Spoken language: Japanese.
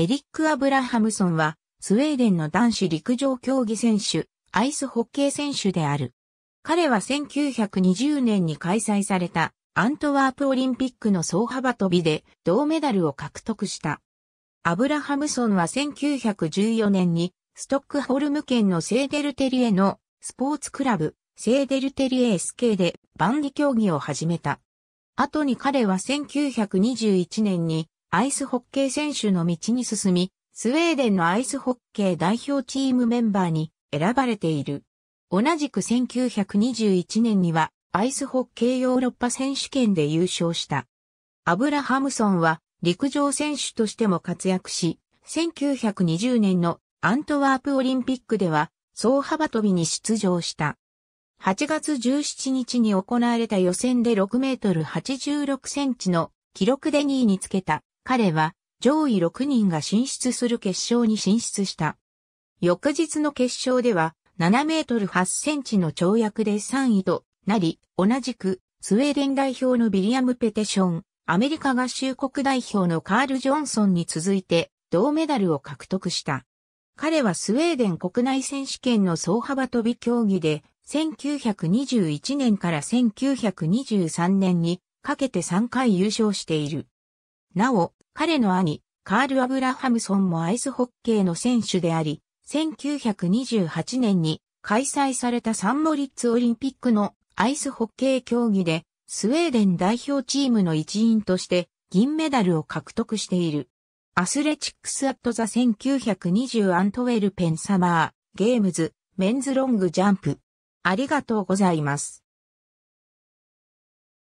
エリック・アブラハムソンは、スウェーデンの男子陸上競技選手、アイスホッケー選手である。彼は1920年に開催されたアントワープオリンピックの総幅跳びで銅メダルを獲得した。アブラハムソンは1914年にストックホルム県のセーデルテリエのスポーツクラブ、セーデルテリエ SK でバン競技を始めた。後に彼は1921年にアイスホッケー選手の道に進み、スウェーデンのアイスホッケー代表チームメンバーに選ばれている。同じく1921年にはアイスホッケーヨーロッパ選手権で優勝した。アブラハムソンは陸上選手としても活躍し、1920年のアントワープオリンピックでは、総幅跳びに出場した。8月17日に行われた予選で6メートル86センチの記録で2位につけた。彼は上位6人が進出する決勝に進出した。翌日の決勝では7メートル8センチの跳躍で3位となり、同じくスウェーデン代表のビリアム・ペテション、アメリカ合衆国代表のカール・ジョンソンに続いて銅メダルを獲得した。彼はスウェーデン国内選手権の総幅飛び競技で、1921年から1923年にかけて3回優勝している。なお、彼の兄、カール・アブラハムソンもアイスホッケーの選手であり、1928年に開催されたサンモリッツオリンピックのアイスホッケー競技で、スウェーデン代表チームの一員として銀メダルを獲得している。アスレチックス・アット・ザ・1920アントウェルペン・サマー、ゲームズ、メンズ・ロング・ジャンプ。ありがとうございます。